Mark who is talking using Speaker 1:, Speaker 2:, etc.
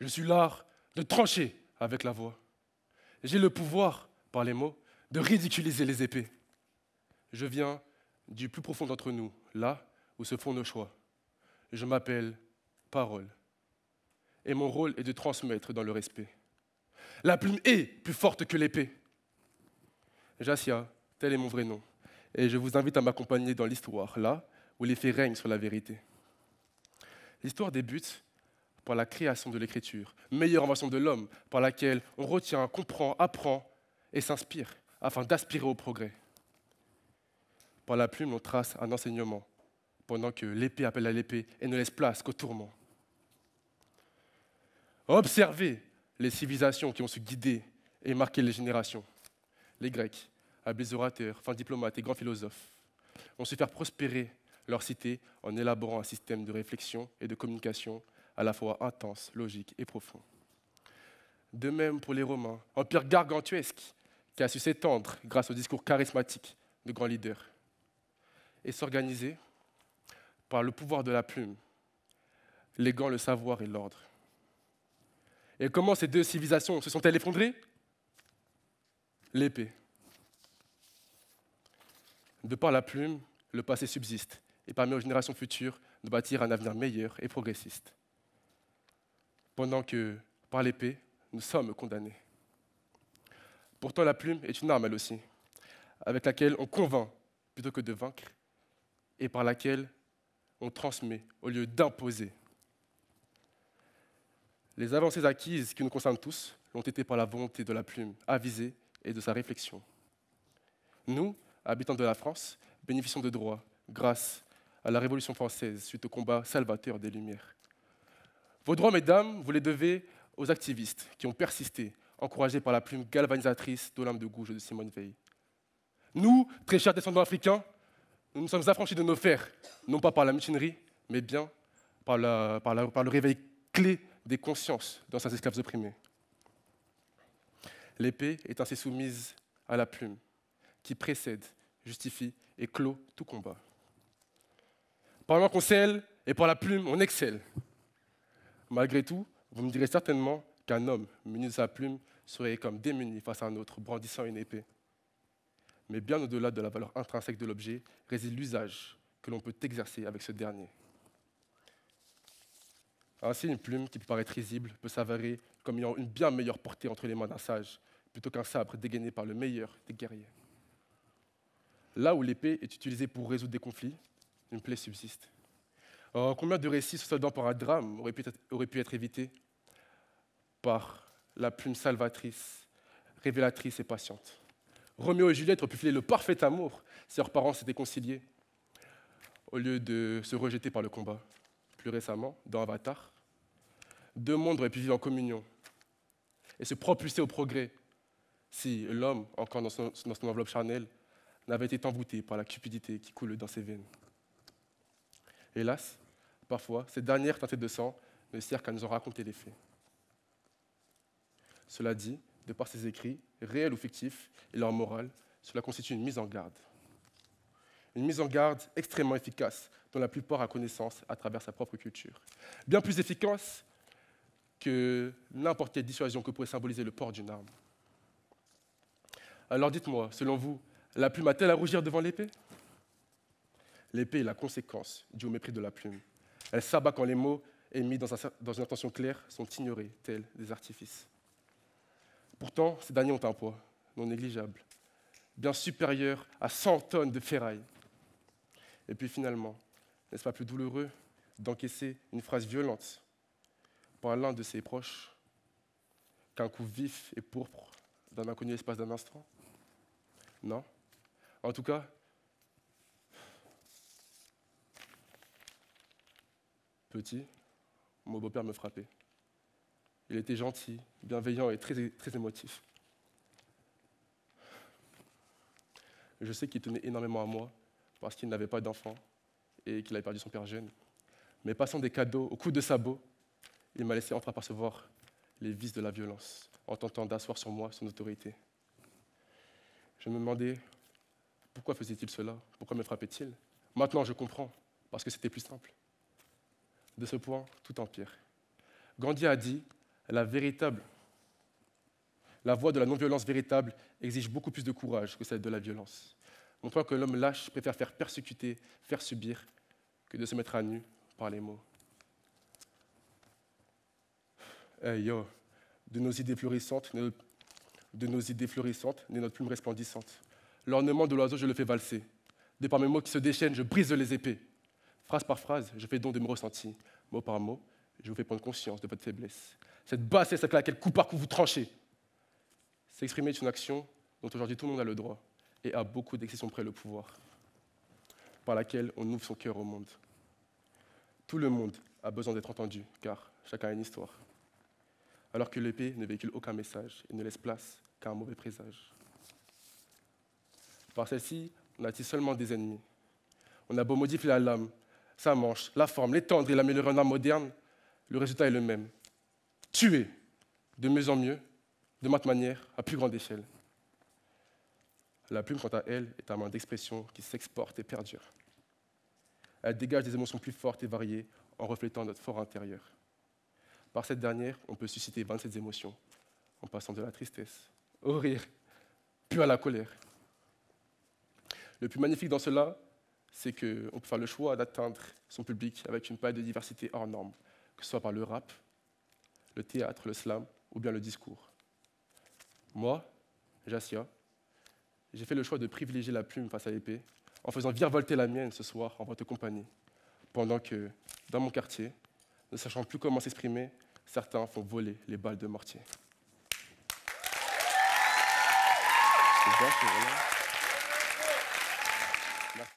Speaker 1: Je suis l'art de trancher avec la voix. J'ai le pouvoir, par les mots, de ridiculiser les épées. Je viens du plus profond d'entre nous, là où se font nos choix. Je m'appelle parole. Et mon rôle est de transmettre dans le respect. La plume est plus forte que l'épée. Jassia, tel est mon vrai nom. Et je vous invite à m'accompagner dans l'histoire, là où les faits règnent sur la vérité. L'histoire débute par la création de l'Écriture, meilleure invention de l'homme par laquelle on retient, comprend, apprend et s'inspire afin d'aspirer au progrès. Par la plume, on trace un enseignement, pendant que l'épée appelle à l'épée et ne laisse place qu'au tourment. Observez les civilisations qui ont su guider et marquer les générations. Les Grecs, habiles orateurs, fins diplomates et grands philosophes, ont su faire prospérer leur cité en élaborant un système de réflexion et de communication à la fois intense, logique et profond. De même pour les Romains, empire gargantuesque qui a su s'étendre grâce au discours charismatique de grands leaders et s'organiser par le pouvoir de la plume, léguant le savoir et l'ordre. Et comment ces deux civilisations se sont-elles effondrées L'épée. De par la plume, le passé subsiste et permet aux générations futures de bâtir un avenir meilleur et progressiste pendant que par l'épée, nous sommes condamnés. Pourtant, la plume est une arme, elle aussi, avec laquelle on convainc plutôt que de vaincre, et par laquelle on transmet au lieu d'imposer. Les avancées acquises qui nous concernent tous l'ont été par la volonté de la plume avisée et de sa réflexion. Nous, habitants de la France, bénéficions de droits grâce à la Révolution française suite au combat salvateur des Lumières. Vos droits, mesdames, vous les devez aux activistes qui ont persisté, encouragés par la plume galvanisatrice d'Olympe de Gouges et de Simone Veil. Nous, très chers descendants africains, nous nous sommes affranchis de nos fers, non pas par la mutinerie, mais bien par, le réveil clé des consciences dans ces esclaves opprimés. L'épée est ainsi soumise à la plume, qui précède, justifie et clôt tout combat. Par qu'on scelle et par la plume, on excelle. Malgré tout, vous me direz certainement qu'un homme muni de sa plume serait comme démuni face à un autre brandissant une épée. Mais bien au-delà de la valeur intrinsèque de l'objet réside l'usage que l'on peut exercer avec ce dernier. Ainsi, une plume qui peut paraître risible peut s'avérer comme ayant une bien meilleure portée entre les mains d'un sage plutôt qu'un sabre dégainé par le meilleur des guerriers. Là où l'épée est utilisée pour résoudre des conflits, une plaie subsiste. Euh, combien de récits soldant par un drame auraient pu être, évités par la plume salvatrice, révélatrice et patiente Roméo et Juliette auraient pu filer le parfait amour si leurs parents s'étaient conciliés, au lieu de se rejeter par le combat. Plus récemment, dans Avatar, deux mondes auraient pu vivre en communion et se propulser au progrès si l'homme, encore dans son, dans son enveloppe charnelle, n'avait été envoûté par la cupidité qui coule dans ses veines. Hélas, Parfois, ces dernières teintées de sang ne servent qu'à nous en raconter les faits. Cela dit, de par ses écrits, réels ou fictifs, et leur morale, cela constitue une mise en garde. Une mise en garde extrêmement efficace, dont la plupart a connaissance à travers sa propre culture. Bien plus efficace que n'importe quelle dissuasion que pourrait symboliser le port d'une arme. Alors dites-moi, selon vous, la plume a-t-elle à rougir devant l'épée L'épée est la conséquence du mépris de la plume. Elle s'abat quand les mots émis dans, une intention claire sont ignorés, tels des artifices. Pourtant, ces derniers ont un poids non négligeable, bien supérieur à 100 tonnes de ferraille. Et puis finalement, n'est-ce pas plus douloureux d'encaisser une phrase violente par l'un de ses proches qu'un coup vif et pourpre d'un inconnu espace d'un instant Non. En tout cas, petit, mon beau-père me frappait. Il était gentil, bienveillant et très, très émotif. Je sais qu'il tenait énormément à moi parce qu'il n'avait pas d'enfant et qu'il avait perdu son père jeune. Mais passant des cadeaux au coup de sabot, il m'a laissé entreapercevoir les vices de la violence en tentant d'asseoir sur moi son autorité. Je me demandais pourquoi faisait-il cela Pourquoi me frappait-il Maintenant, je comprends, parce que c'était plus simple de ce point tout empire. Gandhi a dit la véritable, la voie de la non-violence véritable exige beaucoup plus de courage que celle de la violence, croit que l'homme lâche préfère faire persécuter, faire subir, que de se mettre à nu par les mots. Eh yo, de nos idées florissantes, de nos idées florissantes, n'est notre plume resplendissante. L'ornement de l'oiseau, je le fais valser. De par mes mots qui se déchaînent, je brise les épées. Phrase par phrase, je fais don de mes ressentis. Mot par mot, je vous fais prendre conscience de votre faiblesse. Cette bassesse avec laquelle coup par coup vous tranchez. S'exprimer est une action dont aujourd'hui tout le monde a le droit et a beaucoup d'exceptions près le pouvoir, par laquelle on ouvre son cœur au monde. Tout le monde a besoin d'être entendu, car chacun a une histoire. Alors que l'épée ne véhicule aucun message et ne laisse place qu'à un mauvais présage. Par celle-ci, on attire seulement des ennemis. On a beau modifier la lame, sa manche, la forme, l'étendre et l'améliorer en art moderne, le résultat est le même. Tuer de mieux en mieux, de maintes manière, à plus grande échelle. La plume, quant à elle, est un moyen d'expression qui s'exporte et perdure. Elle dégage des émotions plus fortes et variées en reflétant notre fort intérieur. Par cette dernière, on peut susciter 27 émotions, en passant de la tristesse au rire, puis à la colère. Le plus magnifique dans cela c'est qu'on peut faire le choix d'atteindre son public avec une palette de diversité hors norme, que ce soit par le rap, le théâtre, le slam ou bien le discours. Moi, Jassia, j'ai fait le choix de privilégier la plume face à l'épée en faisant virevolter la mienne ce soir en votre compagnie, pendant que, dans mon quartier, ne sachant plus comment s'exprimer, certains font voler les balles de mortier.